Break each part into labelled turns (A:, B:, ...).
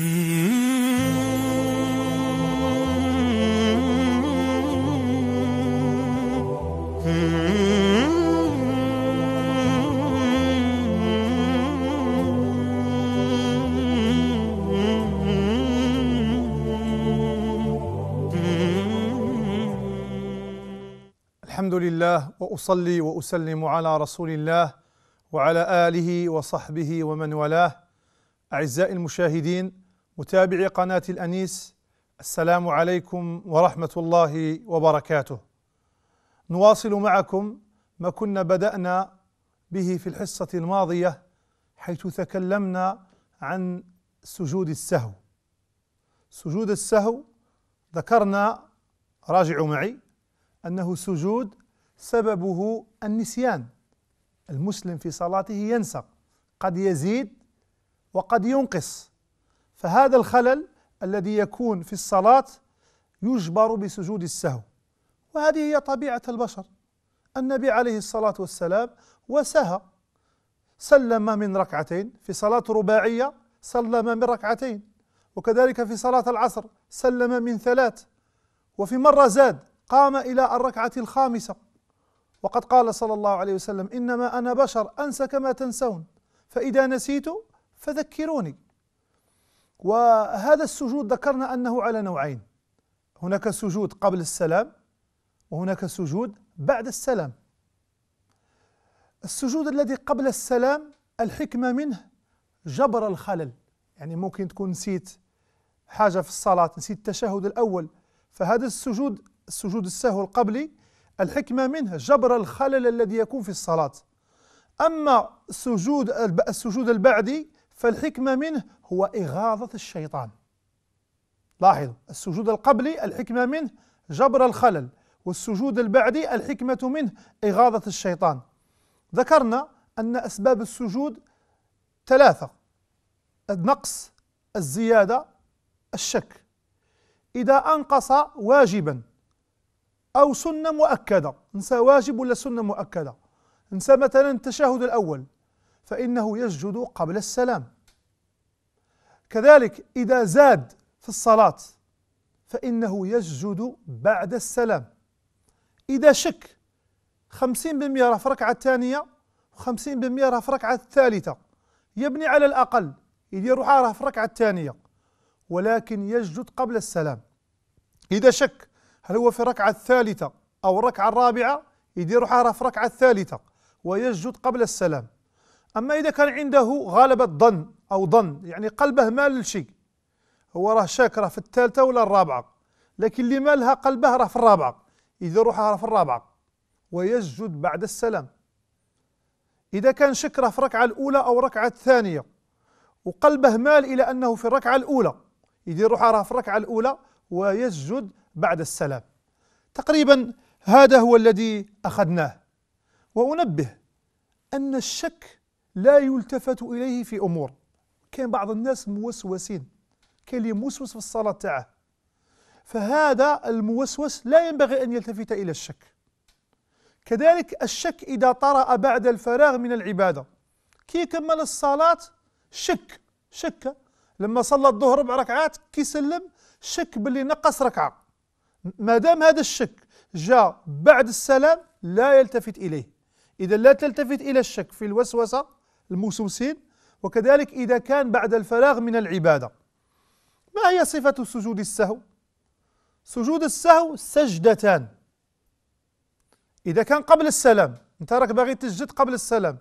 A: الحمد لله واصلي واسلم على رسول الله وعلى اله وصحبه ومن والاه اعزائي المشاهدين متابعي قناة الأنيس السلام عليكم ورحمة الله وبركاته نواصل معكم ما كنا بدأنا به في الحصة الماضية حيث تكلمنا عن سجود السهو سجود السهو ذكرنا راجعوا معي أنه سجود سببه النسيان المسلم في صلاته ينسى قد يزيد وقد ينقص فهذا الخلل الذي يكون في الصلاة يجبر بسجود السهو وهذه هي طبيعة البشر النبي عليه الصلاة والسلام وسهى سلم من ركعتين في صلاة رباعية سلم من ركعتين وكذلك في صلاة العصر سلم من ثلاث وفي مرة زاد قام إلى الركعة الخامسة وقد قال صلى الله عليه وسلم إنما أنا بشر أنسى كما تنسون فإذا نسيت فذكروني وهذا السجود ذكرنا انه على نوعين هناك سجود قبل السلام وهناك سجود بعد السلام السجود الذي قبل السلام الحكمه منه جبر الخلل يعني ممكن تكون نسيت حاجه في الصلاه نسيت التشهد الاول فهذا السجود السجود السهو القبلي الحكمه منه جبر الخلل الذي يكون في الصلاه اما السجود السجود البعدي فالحكمة منه هو إغاظة الشيطان لاحظوا السجود القبلي الحكمة منه جبر الخلل والسجود البعدي الحكمة منه إغاظة الشيطان ذكرنا أن أسباب السجود ثلاثة النقص الزيادة الشك إذا أنقص واجبا أو سنة مؤكدة نسى واجب ولا سنة مؤكدة نسى مثلا التشهد الأول فإنه يسجد قبل السلام كذلك إذا زاد في الصلاة فإنه يسجد بعد السلام إذا شك خمسين بالمئة في ركعة الثانية وخمسين بالمئة في ركعة الثالثة يبني على الأقل يدير روحها في الركعة الثانية ولكن يسجد قبل السلام إذا شك هل هو في الركعة الثالثة أو الركعة الرابعة يدير روحها في الركعة الثالثة ويسجد قبل السلام أما إذا كان عنده غالبة ظن أو ظن يعني قلبه مال لشيء هو راه شاك راه في الثالثة ولا الرابعة لكن اللي مالها قلبه راه في الرابعة إذا روحه راه في الرابعة ويسجد بعد السلام إذا كان شك راه في الركعة الأولى أو الركعة الثانية وقلبه مال إلى أنه في الركعة الأولى إذا روحه راه في الركعة الأولى ويسجد بعد السلام تقريبا هذا هو الذي أخذناه وأنبه أن الشك لا يلتفت اليه في امور كاين بعض الناس موسوسين كاين اللي موسوس في الصلاه تاعه فهذا الموسوس لا ينبغي ان يلتفت الى الشك كذلك الشك اذا طرا بعد الفراغ من العباده كي كمل الصلاه شك شك لما صلى الظهر ربع ركعات كي سلم شك باللي نقص ركعه ما دام هذا الشك جاء بعد السلام لا يلتفت اليه اذا لا تلتفت الى الشك في الوسوسه الموسوسين وكذلك إذا كان بعد الفراغ من العبادة ما هي صفة سجود السهو؟ سجود السهو سجدتان إذا كان قبل السلام أنت راك باغي تسجد قبل السلام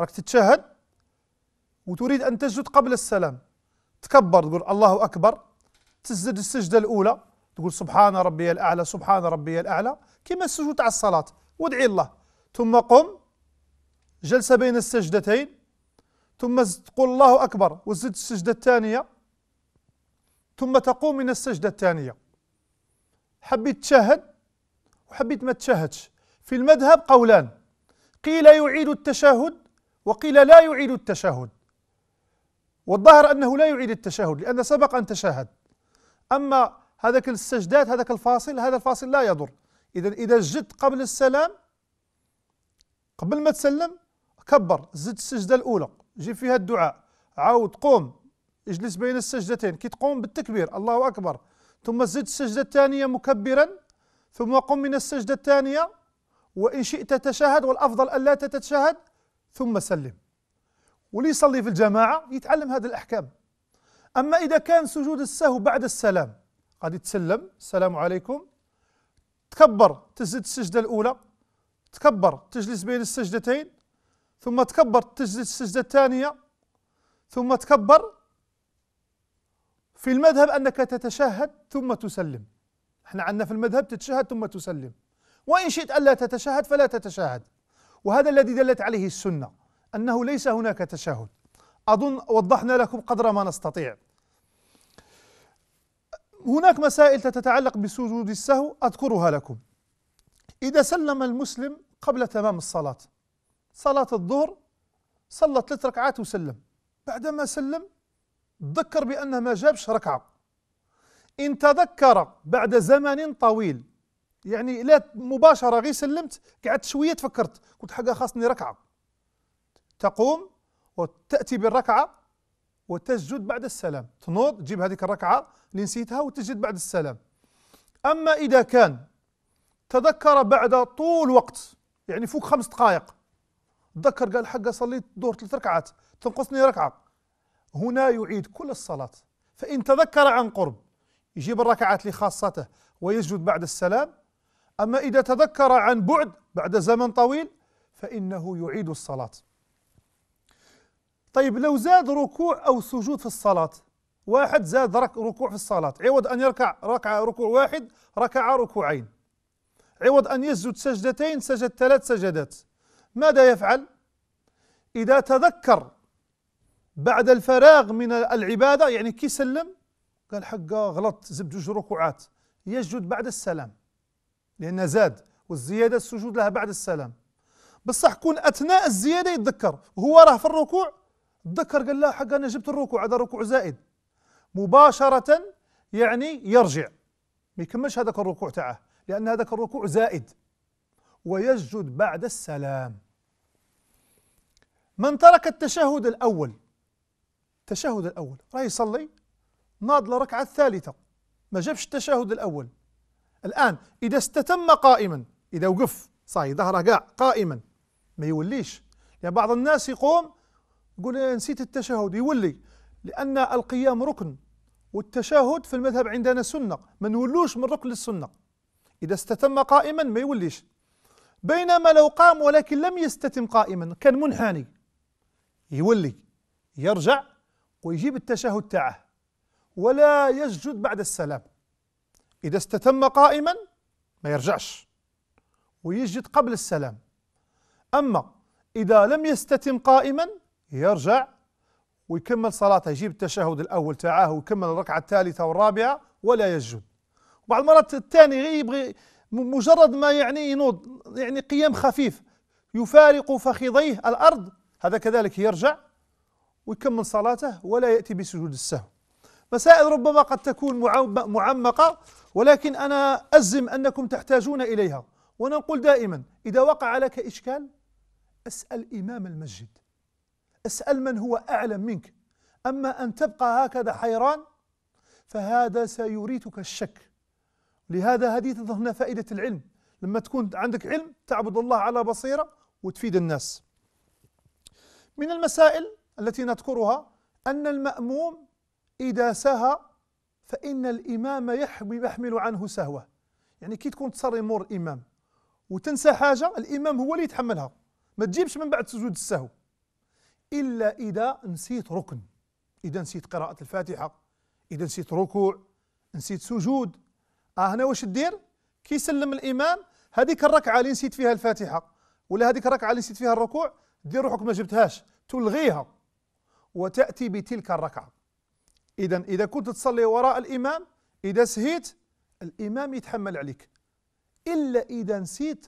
A: راك تتشهد وتريد أن تسجد قبل السلام تكبر تقول الله أكبر تسجد السجدة الأولى تقول سبحان ربي الأعلى سبحان ربي الأعلى كما السجود تاع الصلاة وادعي الله ثم قم جلسة بين السجدتين ثم تقول الله أكبر وزد السجدة الثانية ثم تقوم من السجدة الثانية حبيت تشهد وحبيت ما تشهدش في المذهب قولان قيل يعيد التشهد وقيل لا يعيد التشهد والظاهر أنه لا يعيد التشهد لأن سبق أن تشهد أما هذاك السجدات هذاك الفاصل هذا الفاصل لا يضر إذا إذا سجدت قبل السلام قبل ما تسلم كبر زد السجدة الأولى جيب فيها الدعاء عاود قوم اجلس بين السجدتين كي تقوم بالتكبير الله أكبر ثم زد السجدة الثانية مكبرا ثم قم من السجدة الثانية وإن شئت تشاهد والأفضل ألا تتشاهد ثم سلم واللي يصلي في الجماعة يتعلم هذه الأحكام أما إذا كان سجود السهو بعد السلام غادي تسلم السلام عليكم تكبر تزد السجدة الأولى تكبر تجلس بين السجدتين ثم تكبر السجدة الثانية ثم تكبر في المذهب أنك تتشهد ثم تسلم احنا عندنا في المذهب تتشهد ثم تسلم وإن شئت ألا تتشهد فلا تتشهد وهذا الذي دلت عليه السنة أنه ليس هناك تشهد أظن وضحنا لكم قدر ما نستطيع هناك مسائل تتعلق بسجود السهو أذكرها لكم إذا سلم المسلم قبل تمام الصلاة صلاة الظهر صلى ثلاث ركعات وسلم بعدما سلم تذكر بأنه ما جابش ركعة إن تذكر بعد زمن طويل يعني لا مباشرة غير سلمت قعدت شوية تفكرت قلت حاجة خاصني ركعة تقوم وتأتي بالركعة وتسجد بعد السلام تنوض تجيب هذيك الركعة اللي نسيتها وتسجد بعد السلام أما إذا كان تذكر بعد طول وقت يعني فوق خمس دقائق ذكر قال حقه صليت دور ثلاث ركعات تنقصني ركعة هنا يعيد كل الصلاة فإن تذكر عن قرب يجيب الركعات لخاصته ويسجد بعد السلام أما إذا تذكر عن بعد بعد زمن طويل فإنه يعيد الصلاة طيب لو زاد ركوع أو سجود في الصلاة واحد زاد ركوع في الصلاة عوض أن يركع ركعة ركوع واحد ركع ركوعين عوض أن يسجد سجدتين سجد ثلاث سجدات ماذا يفعل إذا تذكر بعد الفراغ من العبادة يعني كي سلم قال حقا غلط زبد جوج ركوعات يسجد بعد السلام لأن زاد والزيادة السجود لها بعد السلام بصح كون أثناء الزيادة يتذكر هو راه في الركوع تذكر قال لا حقا أنا جبت الركوع هذا ركوع زائد مباشرة يعني يرجع ما يكملش هذاك الركوع تاعه لأن هذاك الركوع زائد ويسجد بعد السلام من ترك التشهد الأول التشهد الأول راه يصلي ناض للركعة الثالثة ما جابش التشهد الأول الآن إذا استتم قائما إذا وقف صاي ظهره كاع قائما ما يوليش يعني بعض الناس يقوم يقول نسيت التشهد يولي لأن القيام ركن والتشهد في المذهب عندنا سنة ما نولوش من ركن للسنة إذا استتم قائما ما يوليش بينما لو قام ولكن لم يستتم قائما كان منحني يولي يرجع ويجيب التشهد تاعه ولا يسجد بعد السلام إذا استتم قائما ما يرجعش ويسجد قبل السلام أما إذا لم يستتم قائما يرجع ويكمل صلاته يجيب التشهد الأول تاعه ويكمل الركعة الثالثة والرابعة ولا يسجد بعض المرات الثاني يبغي مجرد ما يعني ينوض يعني قيام خفيف يفارق فخذيه الأرض هذا كذلك يرجع ويكمل صلاته ولا يأتي بسجود السهو مسائل ربما قد تكون معمقة ولكن أنا أزم أنكم تحتاجون إليها ونقول دائما إذا وقع لك إشكال أسأل إمام المسجد أسأل من هو أعلم منك أما أن تبقى هكذا حيران فهذا سيريتك الشك لهذا هذه تظهرنا فائدة العلم لما تكون عندك علم تعبد الله على بصيرة وتفيد الناس من المسائل التي نذكرها أن المأموم إذا سهى فإن الإمام يحمل عنه سهوه يعني كي تكون تصري مور الإمام وتنسى حاجة الإمام هو اللي يتحملها ما تجيبش من بعد سجود السهو إلا إذا نسيت ركن إذا نسيت قراءة الفاتحة إذا نسيت ركوع نسيت سجود آه هنا واش تدير كي يسلم الإمام هذيك الركعة اللي نسيت فيها الفاتحة ولا هذيك الركعة اللي نسيت فيها الركوع دير روحك ما جبتهاش تلغيها وتأتي بتلك الركعة إذا إذا كنت تصلي وراء الإمام إذا سهيت الإمام يتحمل عليك إلا إذا نسيت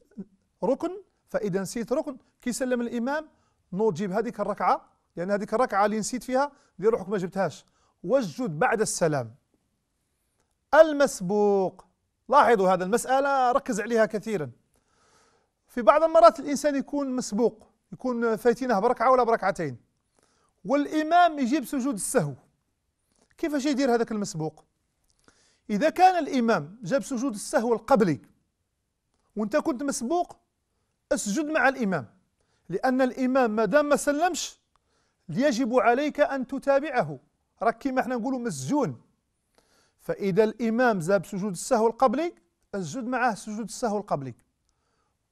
A: ركن فإذا نسيت ركن كيسلم الإمام نوض جيب هذيك الركعة لأن يعني هذيك الركعة اللي نسيت فيها دير روحك ما جبتهاش وجد بعد السلام المسبوق لاحظوا هذا المسألة ركز عليها كثيرا في بعض المرات الإنسان يكون مسبوق يكون فايتينه بركعه ولا بركعتين والامام يجيب سجود السهو كيفاش يدير هذاك المسبوق اذا كان الامام جاب سجود السهو القبلي وانت كنت مسبوق اسجد مع الامام لان الامام ما دام ما سلمش يجب عليك ان تتابعه راك كيما احنا نقولوا مسجون فاذا الامام زاب سجود السهو القبلي اسجد معه سجود السهو القبلي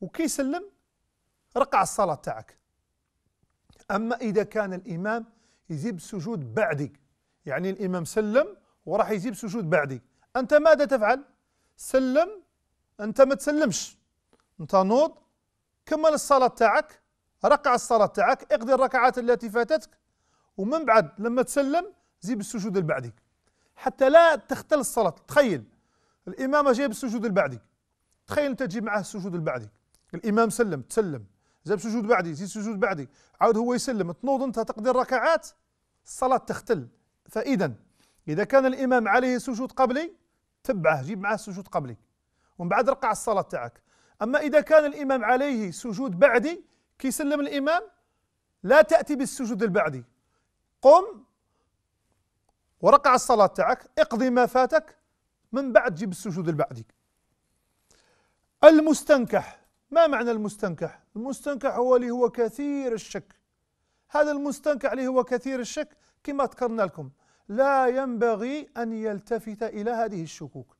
A: وكيسلم رقع الصلاة تاعك أما إذا كان الإمام يجيب سجود بعدي يعني الإمام سلم وراح يجيب سجود بعدي أنت ماذا تفعل؟ سلم أنت ما تسلمش أنت نوض كمل الصلاة تاعك رقع الصلاة تاعك اقضي الركعات التي فاتتك ومن بعد لما تسلم زيب السجود البعدي حتى لا تختل الصلاة تخيل الإمام جايب السجود البعدي تخيل أنت تجيب معاه السجود البعدي الإمام سلم تسلم جاب سجود بعدي زيد سجود بعدي عاود هو يسلم تنوض انت تقضي الركعات الصلاة تختل فإذا إذا كان الإمام عليه سجود قبلي تبعه جيب معاه سجود قبلي ومن بعد رقع الصلاة تاعك أما إذا كان الإمام عليه سجود بعدي كيسلم الإمام لا تأتي بالسجود البعدي قم ورقع الصلاة تاعك اقضي ما فاتك من بعد جيب السجود البعدي المستنكح ما معنى المستنكح المستنكح هو اللي هو كثير الشك هذا المستنكح اللي هو كثير الشك كما ذكرنا لكم لا ينبغي أن يلتفت إلى هذه الشكوك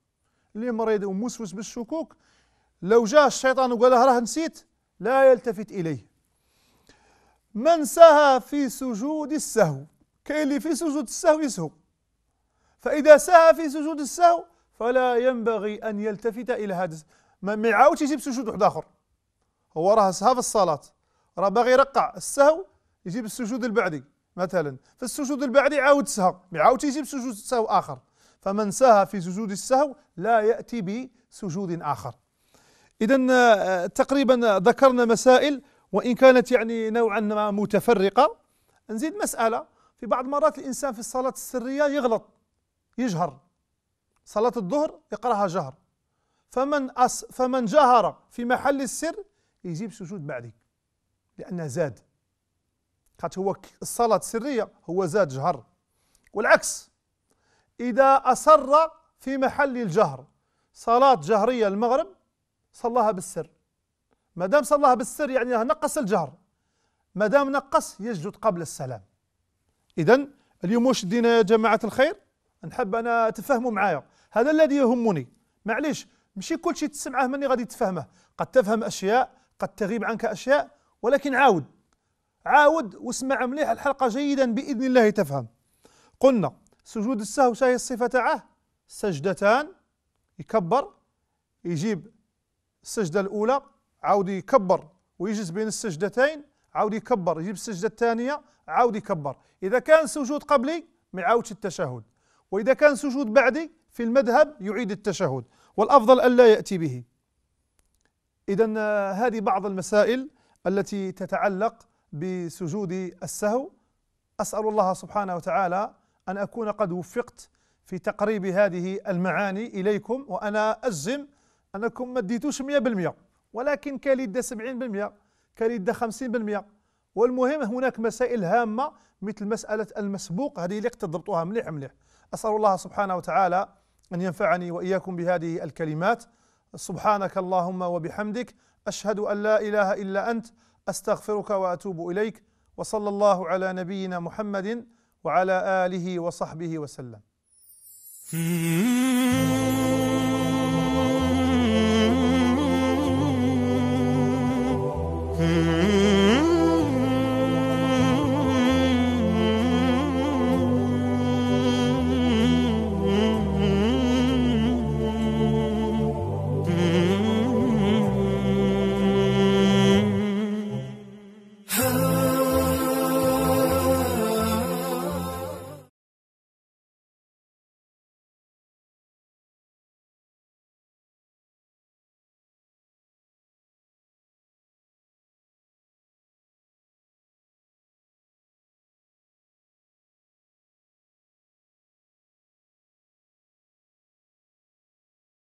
A: اللي مريض وموسوس بالشكوك لو جاء الشيطان وقال له راه نسيت لا يلتفت إليه من سهى في سجود السهو كاين اللي في سجود السهو يسهو فإذا سهى في سجود السهو فلا ينبغي أن يلتفت إلى هذا ما يعاودش يجيب سجود واحد آخر هو راه سها في الصلاة راه باغي يرقع السهو يجيب السجود البعدي مثلا في السجود البعدي عاود سهى يعاود يجيب سجود سهو آخر فمن ساها في سجود السهو لا يأتي بسجود آخر إذا آه، تقريبا ذكرنا مسائل وإن كانت يعني نوعا ما متفرقة نزيد مسألة في بعض مرات الإنسان في الصلاة السرية يغلط يجهر صلاة الظهر يقراها جهر فمن أص فمن جهر في محل السر يجيب سجود بعدي لأنه زاد خاطر هو الصلاة السرية هو زاد جهر والعكس إذا أصر في محل الجهر صلاة جهرية المغرب صلاها بالسر ما دام صلاها بالسر يعني نقص الجهر ما دام نقص يسجد قبل السلام إذا اليوم واش دينا يا جماعة الخير نحب أنا تفهموا معايا هذا الذي يهمني معليش ماشي كل شيء تسمعه مني غادي تفهمه قد تفهم أشياء قد تغيب عنك أشياء ولكن عاود عاود واسمع مليح الحلقة جيدا بإذن الله تفهم قلنا سجود السهو شاهي الصفة تاعه سجدتان يكبر يجيب السجدة الأولى عاود يكبر ويجلس بين السجدتين عاود يكبر يجيب السجدة الثانية عاود يكبر إذا كان سجود قبلي ما يعاودش التشهد وإذا كان سجود بعدي في المذهب يعيد التشهد والأفضل ألا يأتي به إذا آه، هذه بعض المسائل التي تتعلق بسجود السهو أسأل الله سبحانه وتعالى أن أكون قد وفقت في تقريب هذه المعاني إليكم وأنا أجزم أنكم ما ديتوش 100% ولكن كاليدة 70% كاليدة 50% والمهم هناك مسائل هامة مثل مسألة المسبوق هذه اللي تضبطوها مليح مليح أسأل الله سبحانه وتعالى أن ينفعني وإياكم بهذه الكلمات سبحانك اللهم وبحمدك أشهد أن لا إله إلا أنت أستغفرك وأتوب إليك وصلى الله على نبينا محمد وعلى آله وصحبه وسلم